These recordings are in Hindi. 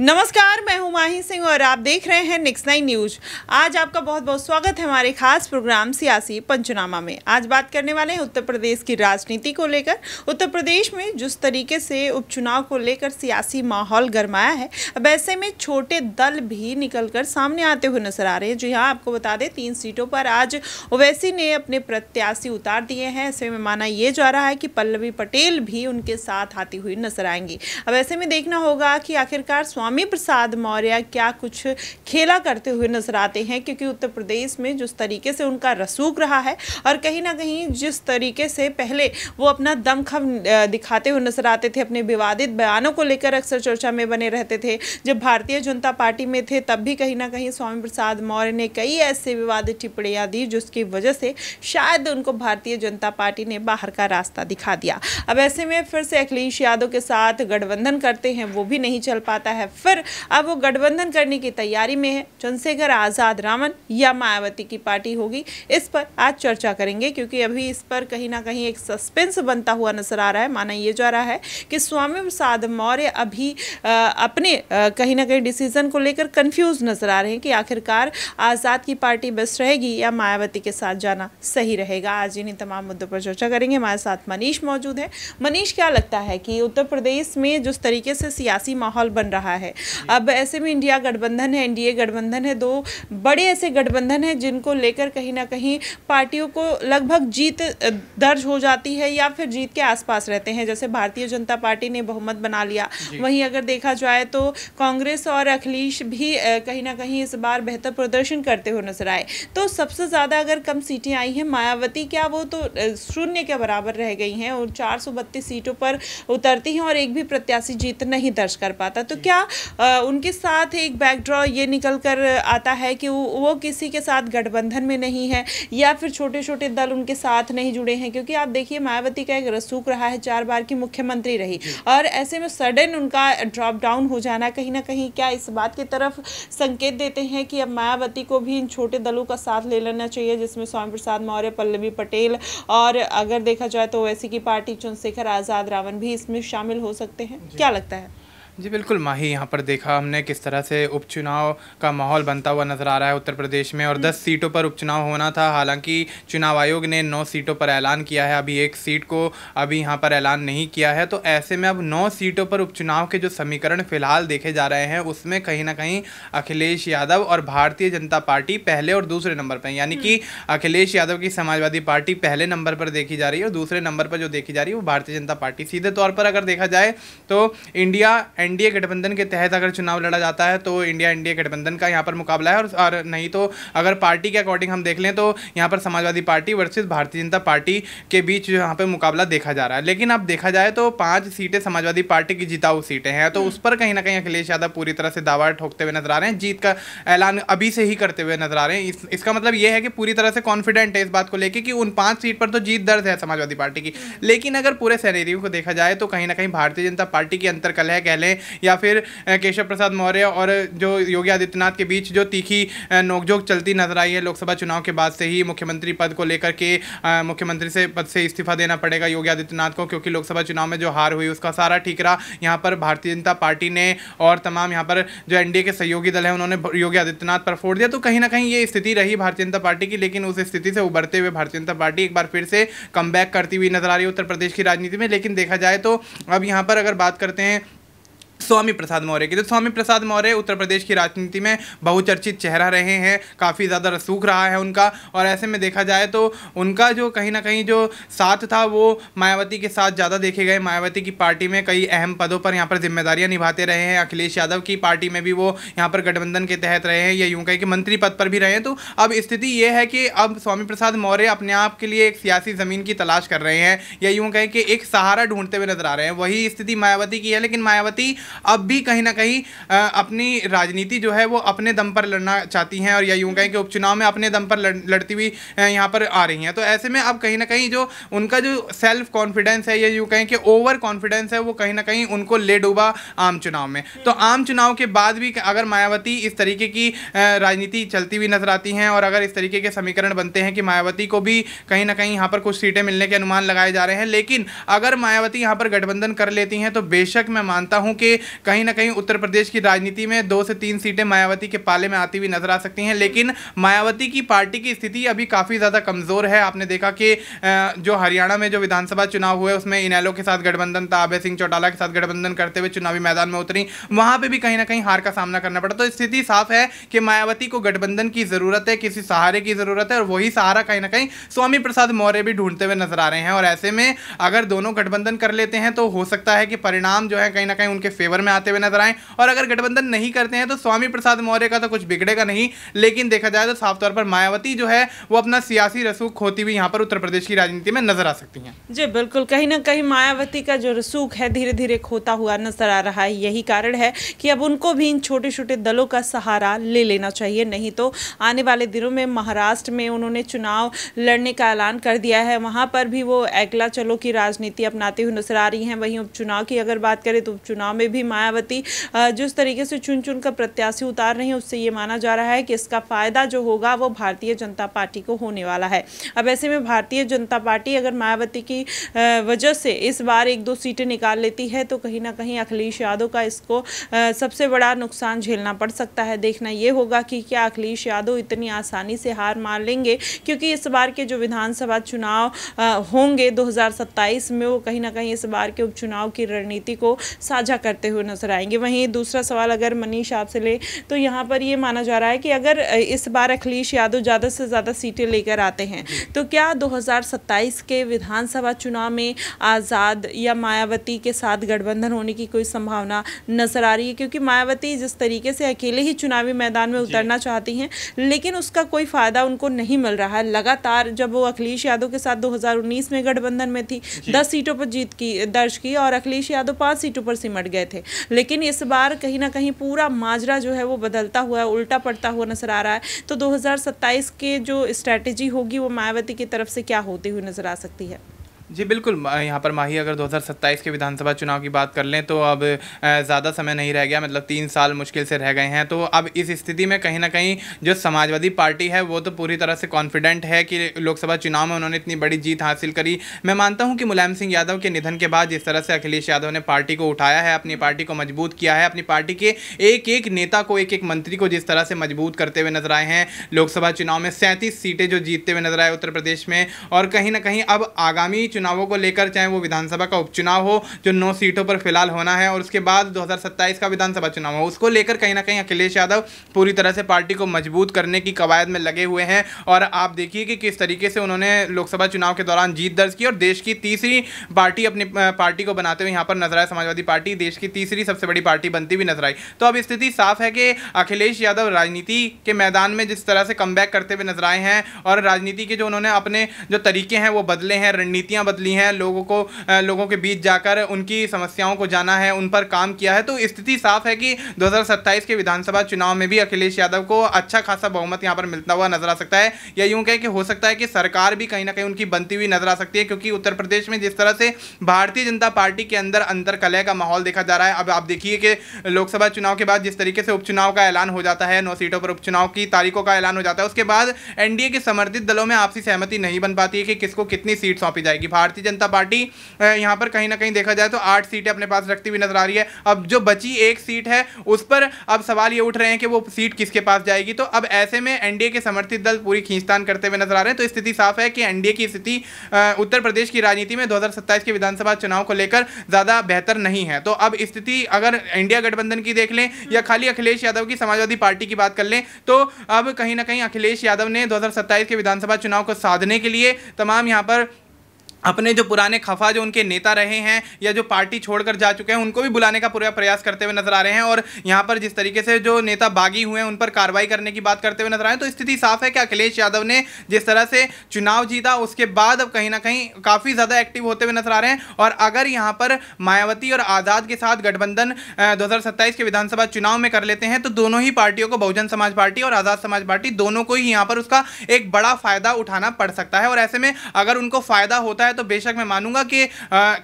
नमस्कार मैं हूं माही सिंह और आप देख रहे हैं निक्स नाइन न्यूज आज आपका बहुत बहुत स्वागत है हमारे खास प्रोग्राम सियासी पंचनामा में आज बात करने वाले हैं उत्तर प्रदेश की राजनीति को लेकर उत्तर प्रदेश में जिस तरीके से उपचुनाव को लेकर सियासी माहौल गरमाया है अब ऐसे में छोटे दल भी निकल कर सामने आते हुए नजर आ रहे हैं जी यहाँ आपको बता दें तीन सीटों पर आज ओवैसी ने अपने प्रत्याशी उतार दिए हैं ऐसे में माना यह जा रहा है कि पल्लवी पटेल भी उनके साथ आती हुई नजर आएंगी अब ऐसे में देखना होगा कि आखिरकार स्वामी प्रसाद मौर्य क्या कुछ खेला करते हुए नजर आते हैं क्योंकि उत्तर प्रदेश में जिस तरीके से उनका रसूख रहा है और कहीं ना कहीं जिस तरीके से पहले वो अपना दमखम दिखाते हुए नजर आते थे अपने विवादित बयानों को लेकर अक्सर चर्चा में बने रहते थे जब भारतीय जनता पार्टी में थे तब भी कहीं ना कहीं स्वामी प्रसाद मौर्य ने कई ऐसे विवादित टिप्पणियाँ दी जिसकी वजह से शायद उनको भारतीय जनता पार्टी ने बाहर का रास्ता दिखा दिया अब ऐसे में फिर से अखिलेश यादव के साथ गठबंधन करते हैं वो भी नहीं चल पाता है फिर अब वो गठबंधन करने की तैयारी में है चंद्रशेखर आज़ाद रामन या मायावती की पार्टी होगी इस पर आज चर्चा करेंगे क्योंकि अभी इस पर कहीं ना कहीं एक सस्पेंस बनता हुआ नजर आ रहा है माना यह जा रहा है कि स्वामी प्रसाद मौर्य अभी आ, अपने आ, कहीं ना कहीं डिसीजन को लेकर कंफ्यूज नजर आ रहे हैं कि आखिरकार आज़ाद की पार्टी बेस्ट रहेगी या मायावती के साथ जाना सही रहेगा आज इन्हीं तमाम मुद्दों पर चर्चा करेंगे हमारे साथ मनीष मौजूद है मनीष क्या लगता है कि उत्तर प्रदेश में जिस तरीके से सियासी माहौल बन रहा है है अब ऐसे में इंडिया गठबंधन है एनडीए गठबंधन है दो बड़े ऐसे गठबंधन हैं जिनको लेकर कहीं ना कहीं पार्टियों को लगभग जीत दर्ज हो जाती है या फिर जीत के आसपास रहते हैं जैसे भारतीय जनता पार्टी ने बहुमत बना लिया वहीं अगर देखा जाए तो कांग्रेस और अखिलेश भी कहीं ना कहीं इस बार बेहतर प्रदर्शन करते हुए नजर आए तो सबसे ज़्यादा अगर कम सीटें आई हैं मायावती क्या वो तो शून्य के बराबर रह गई हैं और चार सीटों पर उतरती हैं और एक भी प्रत्याशी जीत नहीं दर्ज कर पाता तो क्या उनके साथ एक बैकड्रॉ ये निकल कर आता है कि वो, वो किसी के साथ गठबंधन में नहीं है या फिर छोटे छोटे दल उनके साथ नहीं जुड़े हैं क्योंकि आप देखिए मायावती का एक रसूख रहा है चार बार की मुख्यमंत्री रही और ऐसे में सडन उनका ड्रॉप डाउन हो जाना कहीं ना कहीं क्या इस बात की तरफ संकेत देते हैं कि अब मायावती को भी इन छोटे दलों का साथ ले लेना चाहिए जिसमें स्वामी प्रसाद मौर्य पल्लवी पटेल और अगर देखा जाए तो ओवैसी की पार्टी चंद्रशेखर आज़ाद रावण भी इसमें शामिल हो सकते हैं क्या लगता है जी बिल्कुल माही यहाँ पर देखा हमने किस तरह से उपचुनाव का माहौल बनता हुआ नजर आ रहा है उत्तर प्रदेश में और 10 सीटों पर उपचुनाव होना था हालांकि चुनाव आयोग ने 9 सीटों पर ऐलान किया है अभी एक सीट को अभी यहाँ पर ऐलान नहीं किया है तो ऐसे में अब 9 सीटों पर उपचुनाव के जो समीकरण फिलहाल देखे जा रहे हैं उसमें कहीं ना कहीं अखिलेश यादव और भारतीय जनता पार्टी पहले और दूसरे नंबर पर यानी कि हम्म। अखिलेश यादव की समाजवादी पार्टी पहले नंबर पर देखी जा रही है और दूसरे नंबर पर जो देखी जा रही है वो भारतीय जनता पार्टी सीधे तौर पर अगर देखा जाए तो इंडिया एंड एनडीए गठबंधन के तहत अगर चुनाव लड़ा जाता है तो इंडिया एनडीए गठबंधन का यहाँ पर मुकाबला है और, और नहीं तो अगर पार्टी के अकॉर्डिंग हम देख लें तो यहाँ पर समाजवादी पार्टी वर्सेज भारतीय जनता पार्टी के बीच यहाँ पर मुकाबला देखा जा रहा है लेकिन अब देखा जाए तो पाँच सीटें समाजवादी पार्टी की जिताऊ सीटें हैं तो हम्म। उस पर कहीं ना कहीं अखिलेश यादव पूरी तरह से दावा ठोकते हुए नजर आ रहे हैं जीत का ऐलान अभी से ही करते हुए नजर आ रहे हैं इसका मतलब यह है कि पूरी तरह से कॉन्फिडेंट है इस बात को लेकर कि उन पाँच सीट पर तो जीत दर्ज है समाजवादी पार्टी की लेकिन अगर पूरे सैनेरियो को देखा जाए तो कहीं ना कहीं भारतीय जनता पार्टी की कलह कह लें या फिर केशव प्रसाद मौर्य और जो योगी आदित्यनाथ के बीच जो तीखी नोकझोंक चलती नजर आई है लोकसभा चुनाव के बाद से ही मुख्यमंत्री पद को लेकर के मुख्यमंत्री से पद से इस्तीफा देना पड़ेगा योगी आदित्यनाथ को क्योंकि लोकसभा चुनाव में जो हार हुई उसका सारा ठीकरा यहाँ पर भारतीय जनता पार्टी ने और तमाम यहाँ पर जो एनडीए के सहयोगी दल है उन्होंने योगी आदित्यनाथ पर फोड़ दिया तो कहीं ना कहीं ये स्थिति रही भारतीय जनता पार्टी की लेकिन उस स्थिति से उभरते हुए भारतीय जनता पार्टी एक बार फिर से कम करती हुई नजर आ रही है उत्तर प्रदेश की राजनीति में लेकिन देखा जाए तो अब यहाँ पर अगर बात करते हैं स्वामी प्रसाद मौर्य की तो स्वामी प्रसाद मौर्य उत्तर प्रदेश की राजनीति में बहुचर्चित चेहरा रहे हैं काफ़ी ज़्यादा रसूख रहा है उनका और ऐसे में देखा जाए तो उनका जो कहीं ना कहीं जो साथ था वो मायावती के साथ ज़्यादा देखे गए मायावती की पार्टी में कई अहम पदों पर यहाँ पर जिम्मेदारियाँ निभाते रहे हैं अखिलेश यादव की पार्टी में भी वो यहाँ पर गठबंधन के तहत रहे हैं या यूँ कहें कि मंत्री पद पर भी रहे हैं तो अब स्थिति ये है कि अब स्वामी प्रसाद मौर्य अपने आप के लिए एक सियासी ज़मीन की तलाश कर रहे हैं या यूँ कहें कि एक सहारा ढूंढते हुए नजर आ रहे हैं वही स्थिति मायावती की है लेकिन मायावती अब भी कहीं ना कहीं अपनी राजनीति जो है वो अपने दम पर लड़ना चाहती हैं और या यूँ कहें कि उपचुनाव में अपने दम पर लड़, लड़ती हुई यहाँ पर आ रही हैं तो ऐसे में अब कहीं ना कहीं जो उनका जो सेल्फ कॉन्फिडेंस है या यूँ कहें कि ओवर कॉन्फिडेंस है वो कहीं ना कहीं उनको ले डूबा आम चुनाव में तो हम्म। आम चुनाव के बाद भी अगर मायावती इस तरीके की राजनीति चलती हुई नजर आती हैं और अगर इस तरीके के समीकरण बनते हैं कि मायावती को भी कहीं ना कहीं यहाँ पर कुछ सीटें मिलने के अनुमान लगाए जा रहे हैं लेकिन अगर मायावती यहाँ पर गठबंधन कर लेती हैं तो बेशक मैं मानता हूँ कि कहीं ना कहीं उत्तर प्रदेश की राजनीति में दो से तीन सीटें मायावती के पाले में आती हुई नजर आ सकती हैं लेकिन मायावती की पार्टी की स्थिति अभी काफ़ी ज़्यादा कमज़ोर है आपने देखा कि जो हरियाणा में जो विधानसभा चुनाव हुए उसमें इनैलो के साथ गठबंधन था अभय सिंह चौटाला के साथ गठबंधन करते हुए चुनावी मैदान में उतरी वहाँ पर भी कहीं ना कहीं हार का सामना करना पड़ा तो स्थिति साफ है कि मायावती को गठबंधन की ज़रूरत है किसी सहारे की ज़रूरत है और वही सहारा कहीं ना कहीं स्वामी प्रसाद मौर्य भी ढूंढते हुए नजर आ रहे हैं और ऐसे में अगर दोनों गठबंधन कर लेते हैं तो हो सकता है कि परिणाम जो है कहीं ना कहीं उनके फेवर फेवर में आते हुए नजर आए और अगर गठबंधन नहीं करते हैं तो स्वामी प्रसाद मौर्य का तो कुछ बिगड़ेगा नहीं लेकिन देखा जाए तो साफ तौर पर मायावती जो है वो अपना सियासी रसूख खोती हुई यहाँ पर उत्तर प्रदेश की राजनीति में नजर आ सकती है जी बिल्कुल कहीं ना कहीं मायावती का जो रसूख है धीरे धीरे खोता हुआ नजर आ रहा है यही कारण है कि अब उनको भी इन छोटे छोटे दलों का सहारा ले लेना चाहिए नहीं तो आने वाले दिनों में महाराष्ट्र में उन्होंने चुनाव लड़ने का ऐलान कर दिया है वहां पर भी वो अगला चलो की राजनीति अपनाते हुए नजर आ रही हैं वहीं उपचुनाव की अगर बात करें तो उपचुनाव में भी मायावती जिस तरीके से चुन चुन कर प्रत्याशी उतार रही हैं उससे ये माना जा रहा है कि इसका फ़ायदा जो होगा वो भारतीय जनता पार्टी को होने वाला है अब ऐसे में भारतीय जनता पार्टी अगर मायावती की वजह से इस बार एक दो सीटें निकाल लेती है तो कहीं ना कहीं अखिलेश यादव का इसको सबसे बड़ा नुकसान झेलना पड़ सकता है देखना ये होगा कि क्या अखिलेश यादव इतनी आसानी से हार मार लेंगे क्योंकि इस बार के जो विधानसभा चुनाव होंगे 2027 में वो कहीं ना कहीं इस बार के उपचुनाव की रणनीति को साझा करते करते हुए नजर आएंगे वहीं दूसरा सवाल अगर मनीष आपसे ले तो यहाँ पर ये माना जा रहा है कि अगर इस बार अखिलेश यादव ज़्यादा से ज़्यादा सीटें लेकर आते हैं तो क्या दो के विधानसभा चुनाव में आज़ाद या मायावती के साथ गठबंधन होने की कोई संभावना नज़र आ रही है क्योंकि मायावती जिस तरीके से अकेले ही चुनावी मैदान में उतरना चाहती हैं लेकिन उसका कोई फ़ायदा उनको नहीं मिल रहा है लगातार जब वो अखिलेश यादव के साथ 2019 में गठबंधन में थी दस सीटों पर जीत की दर्ज की और अखिलेश यादव पांच सीटों पर सिमट गए थे थे लेकिन इस बार कहीं ना कहीं पूरा माजरा जो है वो बदलता हुआ है उल्टा पड़ता हुआ नजर आ रहा है तो दो के जो स्ट्रैटेजी होगी वो मायावती की तरफ से क्या होती हुई नजर आ सकती है जी बिल्कुल यहाँ पर माही अगर 2027 के विधानसभा चुनाव की बात कर लें तो अब ज़्यादा समय नहीं रह गया मतलब तीन साल मुश्किल से रह गए हैं तो अब इस स्थिति में कहीं ना कहीं जो समाजवादी पार्टी है वो तो पूरी तरह से कॉन्फिडेंट है कि लोकसभा चुनाव में उन्होंने इतनी बड़ी जीत हासिल करी मैं मानता हूँ कि मुलायम सिंह यादव के निधन के बाद जिस तरह से अखिलेश यादव ने पार्टी को उठाया है अपनी पार्टी को मजबूत किया है अपनी पार्टी के एक एक नेता को एक एक मंत्री को जिस तरह से मजबूत करते हुए नजर आए हैं लोकसभा चुनाव में सैंतीस सीटें जो जीतते हुए नजर आए उत्तर प्रदेश में और कहीं ना कहीं अब आगामी चुनावों को लेकर चाहे वो विधानसभा का उपचुनाव हो जो नौ सीटों पर फिलहाल होना है और उसके बाद दो का विधानसभा चुनाव हो उसको लेकर कहीं ना कहीं अखिलेश यादव पूरी तरह से पार्टी को मजबूत करने की कवायद में लगे हुए हैं और आप देखिए कि किस तरीके से उन्होंने लोकसभा चुनाव के दौरान जीत दर्ज की और देश की तीसरी पार्टी अपनी पार्टी को बनाते हुए यहाँ पर नजर आए समाजवादी पार्टी देश की तीसरी सबसे बड़ी पार्टी बनती हुई नजर आई तो अब स्थिति साफ है कि अखिलेश यादव राजनीति के मैदान में जिस तरह से कम करते हुए नजर आए हैं और राजनीति के जो उन्होंने अपने जो तरीके हैं वो बदले हैं रणनीतियाँ नौबत ली है लोगों को लोगों के बीच जाकर उनकी समस्याओं को जाना है उन पर काम किया है तो स्थिति साफ है कि दो के विधानसभा चुनाव में भी अखिलेश यादव को अच्छा खासा बहुमत यहाँ पर मिलता हुआ नजर आ सकता है या यूं कहें कि हो सकता है कि सरकार भी कहीं ना कहीं उनकी बनती हुई नजर आ सकती है क्योंकि उत्तर प्रदेश में जिस तरह से भारतीय जनता पार्टी के अंदर अंतर कलह का माहौल देखा जा रहा है अब आप देखिए कि लोकसभा चुनाव के बाद जिस तरीके से उपचुनाव का ऐलान हो जाता है नौ सीटों पर उपचुनाव की तारीखों का ऐलान हो जाता है उसके बाद एनडीए के समर्थित दलों में आपसी सहमति नहीं बन पाती है कि किसको कितनी सीट सौंपी जाएगी भारतीय जनता पार्टी यहाँ पर कहीं ना कहीं देखा जाए तो आठ सीटें अपने पास रखती हुई नजर आ रही है अब जो बची एक सीट है उस पर अब सवाल ये उठ रहे हैं कि वो सीट किसके पास जाएगी तो अब ऐसे में एनडीए के समर्थित दल पूरी खींचतान करते हुए नजर आ रहे हैं तो स्थिति साफ है कि एनडीए की स्थिति उत्तर प्रदेश की राजनीति में दो के विधानसभा चुनाव को लेकर ज़्यादा बेहतर नहीं है तो अब स्थिति अगर इंडिया गठबंधन की देख लें या खाली अखिलेश यादव की समाजवादी पार्टी की बात कर लें तो अब कहीं ना कहीं अखिलेश यादव ने दो के विधानसभा चुनाव को साधने के लिए तमाम यहाँ पर अपने जो पुराने खफा जो उनके नेता रहे हैं या जो पार्टी छोड़कर जा चुके हैं उनको भी बुलाने का पूरा प्रयास करते हुए नजर आ रहे हैं और यहाँ पर जिस तरीके से जो नेता बागी हुए हैं उन पर कार्रवाई करने की बात करते हुए नजर आए तो स्थिति साफ है कि अखिलेश यादव ने जिस तरह से चुनाव जीता उसके बाद अब कहीं ना कहीं काफ़ी ज़्यादा एक्टिव होते हुए नजर आ रहे हैं और अगर यहाँ पर मायावती और आज़ाद के साथ गठबंधन दो के विधानसभा चुनाव में कर लेते हैं तो दोनों ही पार्टियों को बहुजन समाज पार्टी और आज़ाद समाज पार्टी दोनों को ही यहाँ पर उसका एक बड़ा फायदा उठाना पड़ सकता है और ऐसे में अगर उनको फायदा होता है है तो बेशक मैं मानूंगा कि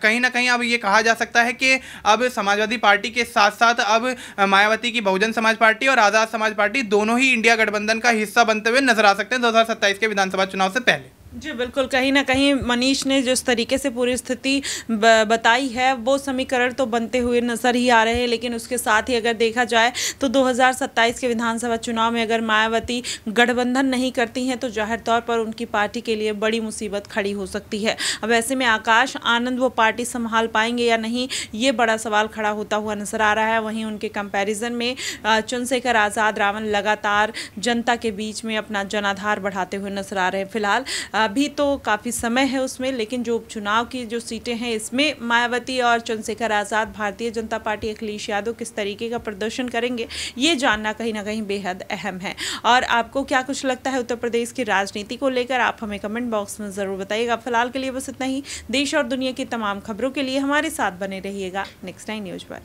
कहीं ना कहीं अब ये कहा जा सकता है कि अब समाजवादी पार्टी के साथ साथ अब मायावती की बहुजन समाज पार्टी और आज़ाद समाज पार्टी दोनों ही इंडिया गठबंधन का हिस्सा बनते हुए नजर आ सकते हैं दो के विधानसभा चुनाव से पहले जी बिल्कुल कहीं ना कहीं मनीष ने जिस तरीके से पूरी स्थिति बताई है वो समीकरण तो बनते हुए नज़र ही आ रहे हैं लेकिन उसके साथ ही अगर देखा जाए तो 2027 के विधानसभा चुनाव में अगर मायावती गठबंधन नहीं करती हैं तो जाहिर तौर पर उनकी पार्टी के लिए बड़ी मुसीबत खड़ी हो सकती है अब ऐसे में आकाश आनंद वो पार्टी संभाल पाएंगे या नहीं ये बड़ा सवाल खड़ा होता हुआ नज़र आ रहा है वहीं उनके कंपेरिजन में चंद्रशेखर आज़ाद रावण लगातार जनता के बीच में अपना जनाधार बढ़ाते हुए नजर आ रहे हैं फिलहाल अभी तो काफ़ी समय है उसमें लेकिन जो उपचुनाव की जो सीटें हैं इसमें मायावती और चंद्रशेखर आज़ाद भारतीय जनता पार्टी अखिलेश यादव किस तरीके का प्रदर्शन करेंगे ये जानना कहीं ना कहीं बेहद अहम है और आपको क्या कुछ लगता है उत्तर प्रदेश की राजनीति को लेकर आप हमें कमेंट बॉक्स में ज़रूर बताइएगा फिलहाल के लिए बस इतना ही देश और दुनिया की तमाम खबरों के लिए हमारे साथ बने रहिएगा नेक्स्ट नाइन न्यूज पर